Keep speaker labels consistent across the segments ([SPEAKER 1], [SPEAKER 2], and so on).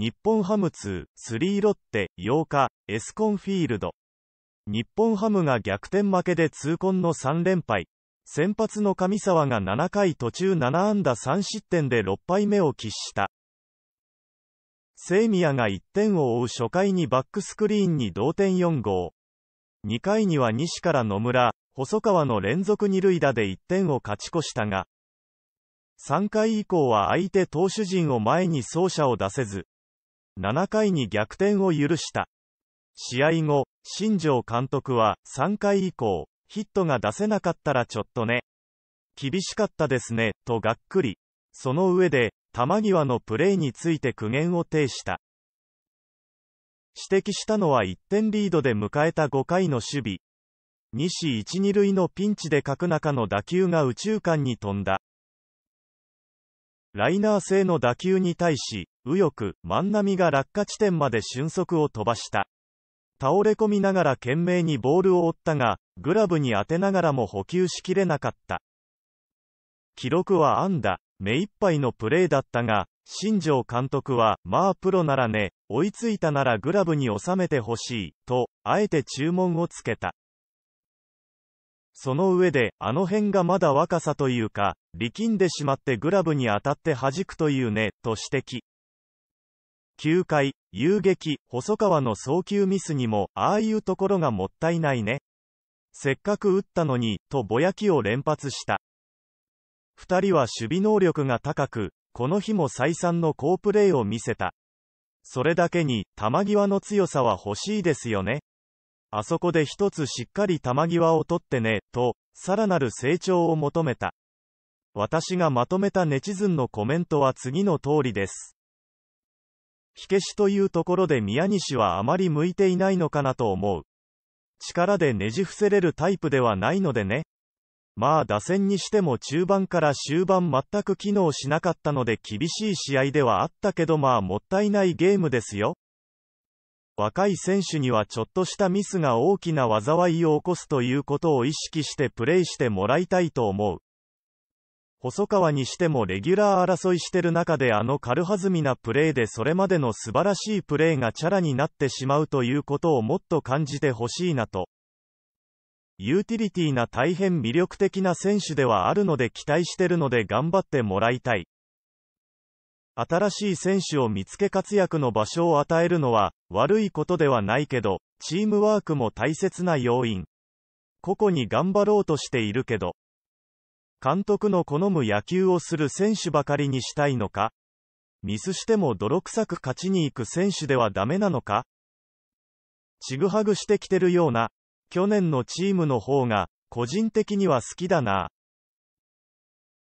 [SPEAKER 1] 日本ハム2、3ロッテ、8日、エスコンフィールド。日本ハムが逆転負けで痛恨の3連敗。先発の上沢が7回途中7安打3失点で6敗目を喫した。セイミアが1点を追う初回にバックスクリーンに同点4号。2回には西から野村、細川の連続二塁打で1点を勝ち越したが、3回以降は相手投手陣を前に走者を出せず、7回に逆転を許した。試合後、新庄監督は、3回以降、ヒットが出せなかったらちょっとね。厳しかったですね、とがっくり。その上で、玉際のプレーについて苦言を呈した。指摘したのは1点リードで迎えた5回の守備。西一二塁のピンチで角中の打球が宇宙間に飛んだ。ライナー性の打球に対し、右翼、万波が落下地点まで俊足を飛ばした。倒れ込みながら懸命にボールを追ったが、グラブに当てながらも補給しきれなかった。記録は安打、目いっぱいのプレーだったが、新庄監督は、まあプロならね、追いついたならグラブに収めてほしい、と、あえて注文をつけた。その上で、あの辺がまだ若さというか、力んでしまってグラブに当たって弾くというね、と指摘。9回、遊撃、細川の送球ミスにも、ああいうところがもったいないね。せっかく打ったのに、とぼやきを連発した。2人は守備能力が高く、この日も再三の好プレーを見せた。それだけに、球際の強さは欲しいですよね。あそこで一つしっかり球際を取ってね、と、さらなる成長を求めた。私がまとめたネチズンのコメントは次の通りです。火消しというところで宮西はあまり向いていないのかなと思う。力でねじ伏せれるタイプではないのでね。まあ打線にしても中盤から終盤全く機能しなかったので厳しい試合ではあったけどまあもったいないゲームですよ。若い選手にはちょっとしたミスが大きな災いを起こすということを意識してプレイしてもらいたいと思う。細川にしてもレギュラー争いしてる中であの軽はずみなプレーでそれまでの素晴らしいプレーがチャラになってしまうということをもっと感じてほしいなと。ユーティリティな大変魅力的な選手ではあるので期待してるので頑張ってもらいたい。新しい選手を見つけ活躍の場所を与えるのは悪いことではないけど、チームワークも大切な要因。個々に頑張ろうとしているけど。監督の好む野球をする選手ばかりにしたいのかミスしても泥臭く勝ちに行く選手ではダメなのかちぐはぐしてきてるような、去年のチームの方が、個人的には好きだな。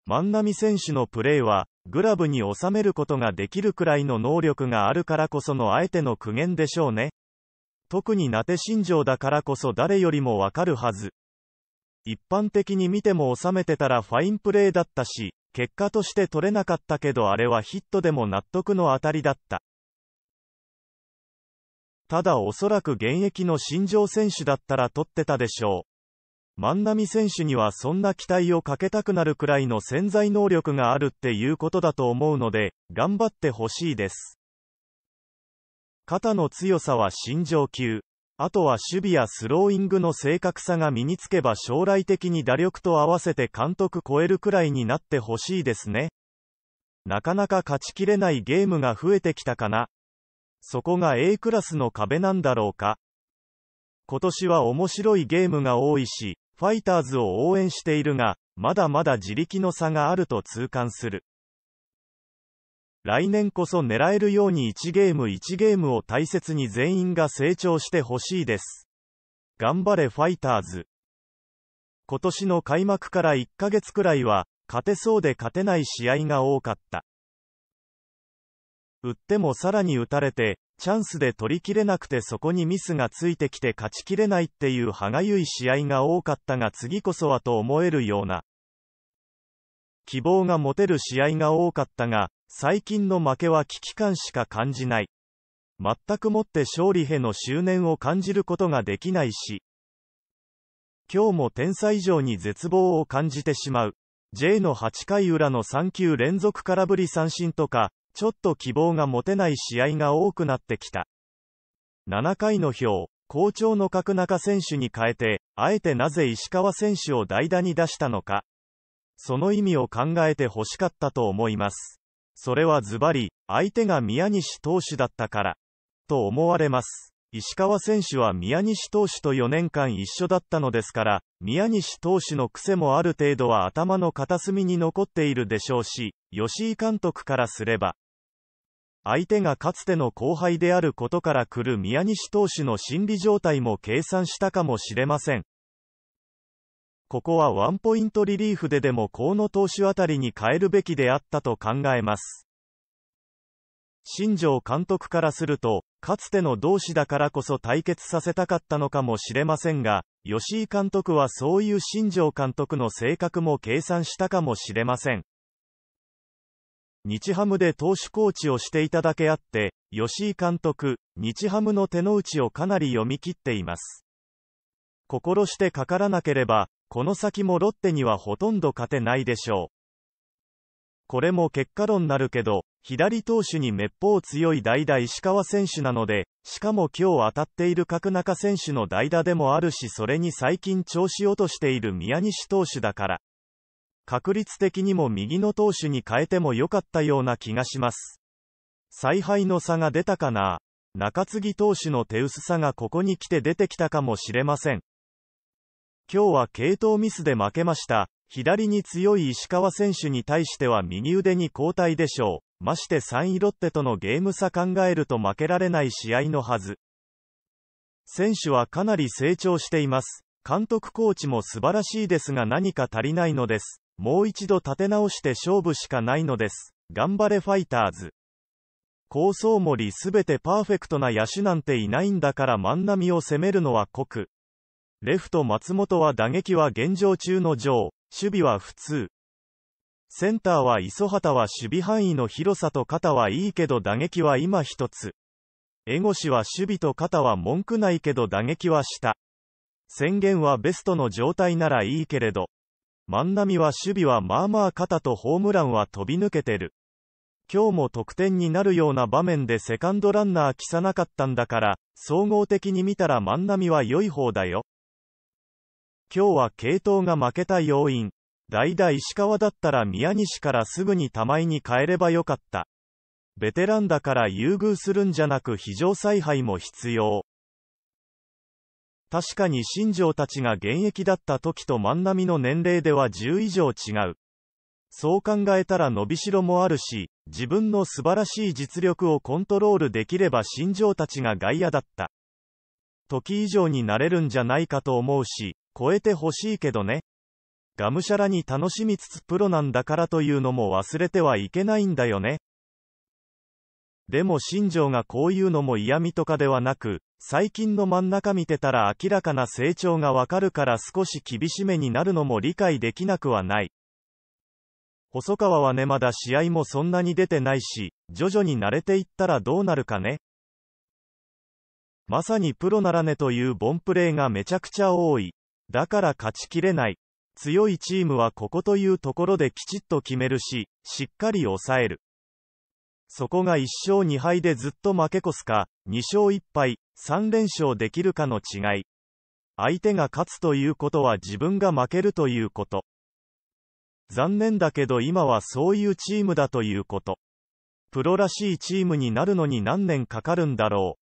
[SPEAKER 1] 万波選手のプレーは、グラブに収めることができるくらいの能力があるからこそのあえての苦言でしょうね。特になて心情だからこそ誰よりもわかるはず。一般的に見ても収めてたらファインプレーだったし、結果として取れなかったけどあれはヒットでも納得の当たりだった。ただおそらく現役の新庄選手だったら取ってたでしょう。万波選手にはそんな期待をかけたくなるくらいの潜在能力があるっていうことだと思うので、頑張ってほしいです。肩の強さは新庄級。あとは守備やスローイングの正確さが身につけば将来的に打力と合わせて監督超えるくらいになってほしいですね。なかなか勝ちきれないゲームが増えてきたかな。そこが A クラスの壁なんだろうか。今年は面白いゲームが多いし、ファイターズを応援しているが、まだまだ自力の差があると痛感する。来年こそ狙えるように1ゲーム1ゲームを大切に全員が成長してほしいです。頑張れファイターズ。今年の開幕から1ヶ月くらいは、勝てそうで勝てない試合が多かった。打ってもさらに打たれて、チャンスで取りきれなくてそこにミスがついてきて勝ちきれないっていう歯がゆい試合が多かったが次こそはと思えるような。希望が持てる試合が多かったが、最近の負けは危機感しか感じない。全くもって勝利への執念を感じることができないし、今日も点差以上に絶望を感じてしまう。J の8回裏の3球連続空振り三振とか、ちょっと希望が持てない試合が多くなってきた。7回の表、好調の角中選手に変えて、あえてなぜ石川選手を代打に出したのか。その意味を考えて欲しかったと思います。それはズバリ、相手が宮西投手だったから。と思われます。石川選手は宮西投手と4年間一緒だったのですから、宮西投手の癖もある程度は頭の片隅に残っているでしょうし、吉井監督からすれば、相手がかつての後輩であることから来る宮西投手の心理状態も計算したかもしれません。ここはワンポイントリリーフででも河野投手あたりに変えるべきであったと考えます。新庄監督からすると、かつての同志だからこそ対決させたかったのかもしれませんが、吉井監督はそういう新庄監督の性格も計算したかもしれません。日ハムで投手コーチをしていただけあって、吉井監督、日ハムの手の内をかなり読み切っています。心してかからなければ、この先もロッテにはほとんど勝てないでしょう。これも結果論なるけど、左投手にめっぽう強い代打石川選手なので、しかも今日当たっている角中選手の代打でもあるし、それに最近調子落としている宮西投手だから、確率的にも右の投手に変えても良かったような気がします。采配の差が出たかな中継ぎ投手の手薄さがここに来て出てきたかもしれません。今日は系統ミスで負けました。左に強い石川選手に対しては右腕に交代でしょう。まして3位ロッテとのゲーム差考えると負けられない試合のはず。選手はかなり成長しています。監督コーチも素晴らしいですが何か足りないのです。もう一度立て直して勝負しかないのです。頑張れファイターズ。高層森すべてパーフェクトな野手なんていないんだから万波を攻めるのは酷。レフト松本は打撃は現状中の上、守備は普通。センターは磯畑は守備範囲の広さと肩はいいけど打撃は今一つ。江越は守備と肩は文句ないけど打撃は下。宣言はベストの状態ならいいけれど。万波は守備はまあまあ肩とホームランは飛び抜けてる。今日も得点になるような場面でセカンドランナー来さなかったんだから、総合的に見たら万波は良い方だよ。今日は系統が負けた要因。代打石川だったら宮西からすぐに玉井に変えればよかった。ベテランだから優遇するんじゃなく非常采配も必要。確かに新庄たちが現役だった時と万波の年齢では10以上違う。そう考えたら伸びしろもあるし、自分の素晴らしい実力をコントロールできれば新庄たちが外野だった。時以上になれるんじゃないかと思うし、超えてほしいけどね。がむしゃらに楽しみつつプロなんだからというのも忘れてはいけないんだよね。でも新庄がこういうのも嫌味とかではなく、最近の真ん中見てたら明らかな成長がわかるから少し厳しめになるのも理解できなくはない。細川はねまだ試合もそんなに出てないし、徐々に慣れていったらどうなるかね。まさにプロならねというボンプレーがめちゃくちゃ多い。だから勝ちきれない。強いチームはここというところできちっと決めるし、しっかり抑える。そこが1勝2敗でずっと負け越すか、2勝1敗、3連勝できるかの違い。相手が勝つということは自分が負けるということ。残念だけど今はそういうチームだということ。プロらしいチームになるのに何年かかるんだろう。